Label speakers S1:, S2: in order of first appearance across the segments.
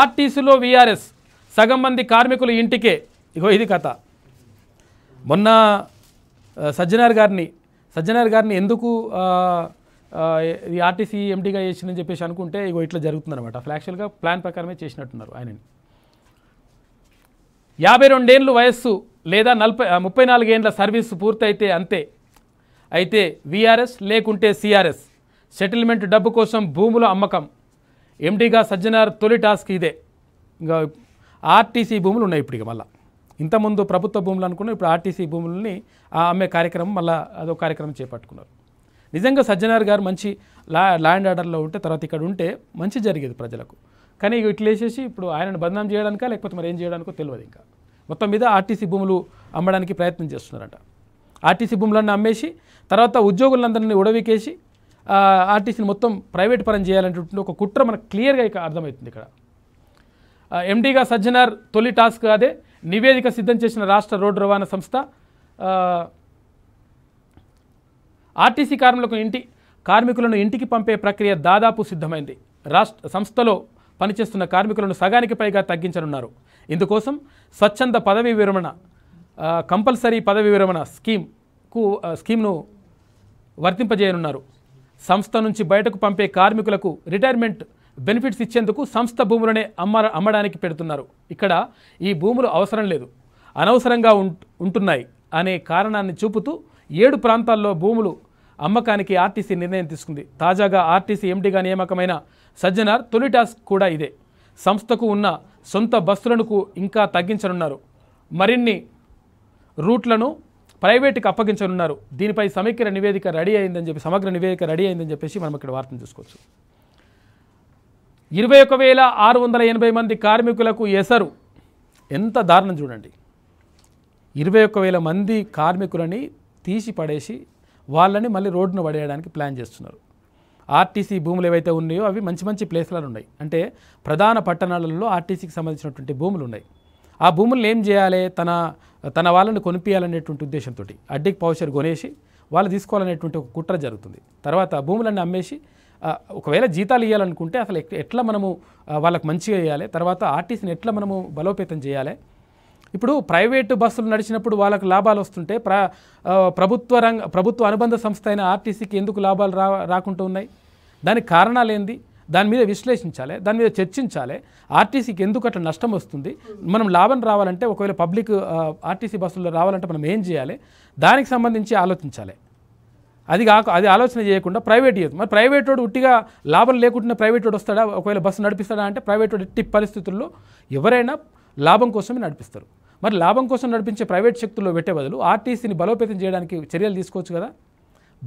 S1: ఆర్టీసీలో వీఆర్ఎస్ సగం మంది కార్మికులు ఇంటికే ఇగో ఇది కథ మొన్న సజ్జనార్ గారిని సజ్జనార్ గారిని ఎందుకు ఇది ఆర్టీసీ ఎంటీగా చేసిందని చెప్పేసి అనుకుంటే ఇగో ఇట్లా జరుగుతుందనమాట అసలు యాక్చువల్గా ప్లాన్ ప్రకారమే చేసినట్టున్నారు ఆయనని యాభై రెండేళ్ళు వయస్సు లేదా నలభై ముప్పై నాలుగేండ్ల సర్వీస్ పూర్తయితే అంతే అయితే వీఆర్ఎస్ లేకుంటే సిఆర్ఎస్ సెటిల్మెంట్ డబ్బు కోసం భూముల అమ్మకం ఎండీగా సజ్జనార్ తొలి టాస్క్ ఇదే ఇంకా ఆర్టీసీ భూములు ఉన్నాయి ఇప్పుడు ఇక మళ్ళీ ఇంతకుముందు ప్రభుత్వ భూములు అనుకున్న ఇప్పుడు ఆర్టీసీ భూములని అమ్మే కార్యక్రమం మళ్ళీ అదో కార్యక్రమం చేపట్టుకున్నారు నిజంగా సజ్జనార్ గారు మంచి లా ల్యాండ్ ఆర్డర్లో ఉంటే తర్వాత ఇక్కడ ఉంటే మంచి జరిగేది ప్రజలకు కానీ ఇక ఇట్లేసేసి ఇప్పుడు ఆయనను బదనాం చేయడానికా లేకపోతే మరి ఏం చేయడానికో తెలియదు ఇంకా మొత్తం మీద ఆర్టీసీ భూములు అమ్మడానికి ప్రయత్నం చేస్తున్నారట ఆర్టీసీ భూములన్నీ అమ్మేసి తర్వాత ఉద్యోగులందరినీ ఉడవికేసి ఆర్టీసీని మొత్తం ప్రైవేట్ పరం చేయాలనేటువంటి ఒక కుట్ర మనకు క్లియర్గా ఇక అర్థమవుతుంది ఇక్కడ ఎండీగా సజ్జనార్ తొలి టాస్క్ అదే నివేదిక సిద్ధం చేసిన రాష్ట్ర రోడ్డు రవాణా సంస్థ ఆర్టీసీ కార్మికులకు ఇంటి కార్మికులను ఇంటికి పంపే ప్రక్రియ దాదాపు సిద్ధమైంది రాష్ట్ర సంస్థలో పనిచేస్తున్న కార్మికులను సగానికి పైగా తగ్గించనున్నారు ఇందుకోసం స్వచ్ఛంద పదవీ విరమణ కంపల్సరీ పదవీ విరమణ స్కీమ్కు స్కీమ్ను వర్తింపజేయనున్నారు సంస్థ నుంచి బయటకు పంపే కార్మికులకు రిటైర్మెంట్ బెనిఫిట్స్ ఇచ్చేందుకు సంస్థ భూములనే అమ్మ అమ్మడానికి పెడుతున్నారు ఇక్కడ ఈ భూములు అవసరం లేదు అనవసరంగా ఉంటున్నాయి అనే కారణాన్ని చూపుతూ ఏడు ప్రాంతాల్లో భూములు అమ్మకానికి ఆర్టీసీ నిర్ణయం తీసుకుంది తాజాగా ఆర్టీసీ ఎండీగా నియామకమైన సజ్జనార్ తొలి టాస్క్ కూడా ఇదే సంస్థకు ఉన్న సొంత బస్సులను ఇంకా తగ్గించనున్నారు మరిన్ని రూట్లను ప్రైవేట్కి అప్పగించనున్నారు దీనిపై సమగ్ర నివేదిక రెడీ అయిందని చెప్పి సమగ్ర నివేదిక రెడీ అయిందని చెప్పేసి మనం ఇక్కడ వార్తను చూసుకోవచ్చు ఇరవై ఒక వేల ఆరు వందల ఎనభై మంది కార్మికులకు ఎసరు ఎంత దారుణం చూడండి ఇరవై ఒక వేల మంది కార్మికులని తీసి పడేసి వాళ్ళని మళ్ళీ రోడ్డున పడేయడానికి ప్లాన్ చేస్తున్నారు ఆర్టీసీ భూములు ఏవైతే ఉన్నాయో అవి మంచి మంచి ప్లేస్లలో ఉన్నాయి అంటే ప్రధాన పట్టణాలలో ఆర్టీసీకి సంబంధించినటువంటి భూములు ఉన్నాయి ఆ భూములను ఏం చేయాలి తన తన వాళ్ళని కొనిపించాలనేటువంటి ఉద్దేశంతో అడ్డికి పౌచర్ కొనేసి వాళ్ళు తీసుకోవాలనేటువంటి ఒక కుట్ర జరుగుతుంది తర్వాత భూములన్నీ అమ్మేసి ఒకవేళ జీతాలు ఇవ్వాలనుకుంటే అసలు ఎట్లా మనము వాళ్ళకి మంచిగా ఇవ్వాలి తర్వాత ఆర్టీసీని ఎట్లా మనము బలోపేతం చేయాలి ఇప్పుడు ప్రైవేటు బస్సులు నడిచినప్పుడు వాళ్ళకు లాభాలు వస్తుంటే ప్ర ప్రభుత్వ రంగ ప్రభుత్వ అనుబంధ సంస్థ అయిన ఆర్టీసీకి ఎందుకు లాభాలు రా రాకుండా ఉన్నాయి దానికి కారణాలు ఏంది దాని మీద విశ్లేషించాలి దాని మీద చర్చించాలి ఆర్టీసీకి ఎందుకు అట్లా నష్టం వస్తుంది మనం లాభం రావాలంటే ఒకవేళ పబ్లిక్ ఆర్టీసీ బస్సుల్లో రావాలంటే మనం ఏం చేయాలి దానికి సంబంధించి ఆలోచించాలి అది కాక అది ఆలోచన చేయకుండా ప్రైవేట్ చేయదు మరి ప్రైవేట్ వాడు ఉట్టిగా లాభం లేకుండా ప్రైవేట్ వాడు వస్తాడా ఒకవేళ బస్సు నడిపిస్తాడా అంటే ప్రైవేట్ వాడు ఎట్టి పరిస్థితుల్లో ఎవరైనా లాభం కోసమే నడిపిస్తారు మరి లాభం కోసం నడిపించే ప్రైవేట్ శక్తుల్లో పెట్టే బదులు ఆర్టీసీని బలోపేతం చేయడానికి చర్యలు తీసుకోవచ్చు కదా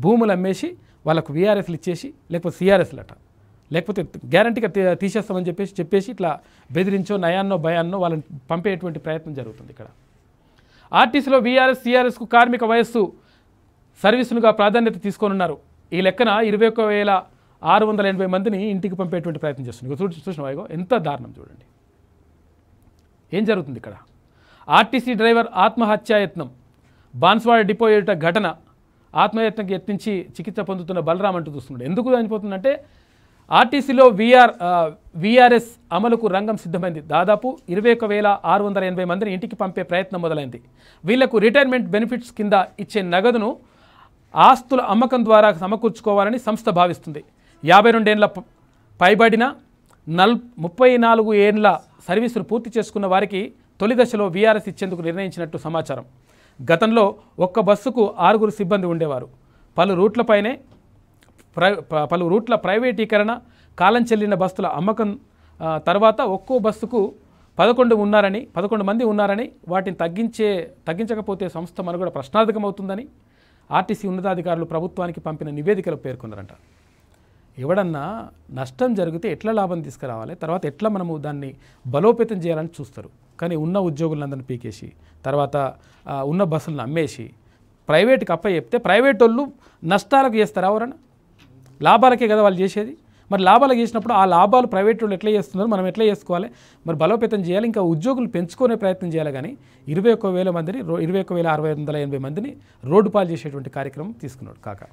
S1: భూములు అమ్మేసి వాళ్ళకు వీఆర్ఎస్లు ఇచ్చేసి లేకపోతే సిఆర్ఎస్లు అట లేకపోతే గ్యారంటీగా తీసేస్తామని చెప్పేసి చెప్పేసి ఇట్లా బెదిరించో నయాన్నో భయాన్నో వాళ్ళని పంపేటువంటి ప్రయత్నం జరుగుతుంది ఇక్కడ ఆర్టీసీలో వీఆర్ఎస్ సిఆర్ఎస్కు కార్మిక వయస్సు సర్వీసులుగా ప్రాధాన్యత తీసుకోనున్నారు ఈ లెక్కన ఇరవై ఒక్క వేల ఆరు వందల ఎనభై మందిని ఇంటికి పంపేటువంటి ప్రయత్నం చేస్తుంది చూడు చూసిన వైగో ఎంత దారుణం చూడండి ఏం జరుగుతుంది ఇక్కడ ఆర్టీసీ డ్రైవర్ ఆత్మహత్యాయత్నం బాన్స్వాడ డిపో ఏట ఘటన ఆత్మయత్నంకి యత్నించి చికిత్స పొందుతున్న బలరాం అంటూ చూస్తున్నాడు ఎందుకు చనిపోతుందంటే ఆర్టీసీలో వీఆర్ వీఆర్ఎస్ అమలుకు రంగం సిద్ధమైంది దాదాపు ఇరవై ఒక వేల ఆరు వందల ఎనభై మందిని ఇంటికి పంపే ప్రయత్నం మొదలైంది వీళ్లకు రిటైర్మెంట్ బెనిఫిట్స్ కింద ఇచ్చే నగదును ఆస్తుల అమ్మకం ద్వారా సమకూర్చుకోవాలని సంస్థ భావిస్తుంది యాభై రెండేళ్ల పైబడిన నల్ ముప్పై నాలుగు ఏండ్ల సర్వీసులు పూర్తి చేసుకున్న వారికి తొలి దశలో వీఆర్ఎస్ ఇచ్చేందుకు నిర్ణయించినట్టు సమాచారం గతంలో ఒక్క బస్సుకు ఆరుగురు సిబ్బంది ఉండేవారు పలు రూట్లపైనే ప్రై పలు రూట్ల ప్రైవేటీకరణ కాలం చెల్లిన బస్సుల అమ్మకం తర్వాత ఒక్కో బస్సుకు పదకొండు ఉన్నారని పదకొండు మంది ఉన్నారని వాటిని తగ్గించే తగ్గించకపోతే సంస్థ ప్రశ్నార్థకం అవుతుందని ఆర్టీసీ ఉన్నతాధికారులు ప్రభుత్వానికి పంపిన నివేదికలో పేర్కొన్నారంట ఎవడన్నా నష్టం జరిగితే ఎట్లా లాభం తీసుకురావాలి తర్వాత ఎట్లా మనము దాన్ని బలోపేతం చేయాలని చూస్తారు కానీ ఉన్న ఉద్యోగులందరిని పీకేసి తర్వాత ఉన్న బస్సులను అమ్మేసి ప్రైవేట్కి అప్ప చెప్తే ప్రైవేట్ వాళ్ళు నష్టాలకు చేస్తారా ఎవరన్నా లాభాలకే కదా వాళ్ళు చేసేది మరి లాభాలు చేసినప్పుడు ఆ లాభాలు ప్రైవేట్ వాళ్ళు ఎట్లా చేస్తున్నారు మనం ఎట్లా చేసుకోవాలి మరి బలోపేతం చేయాలి ఇంకా ఉద్యోగులు పెంచుకునే ప్రయత్నం చేయాలి కానీ ఇరవై ఒక్క వేల మందిని ఇరవై ఒక్క వేల అరవై వందల ఎనభై మందిని రోడ్డు పాలు చేసేటువంటి కార్యక్రమం తీసుకున్నాడు కాక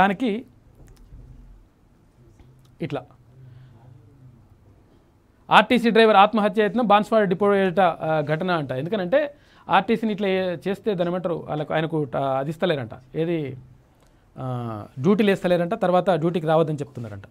S1: దానికి ఇట్లా ఆర్టీసీ డ్రైవర్ ఆత్మహత్య అయితే బాన్స్వాడ డిపో ఘటన అంట ఎందుకనంటే ఆర్టీసీని ఇట్లా చేస్తే దాని ఏమంటారు వాళ్ళకు ఆయనకు అది ఏది డ్యూటీలు వేస్తలేరంట తర్వాత డ్యూటీకి రావద్దని చెప్తున్నారంట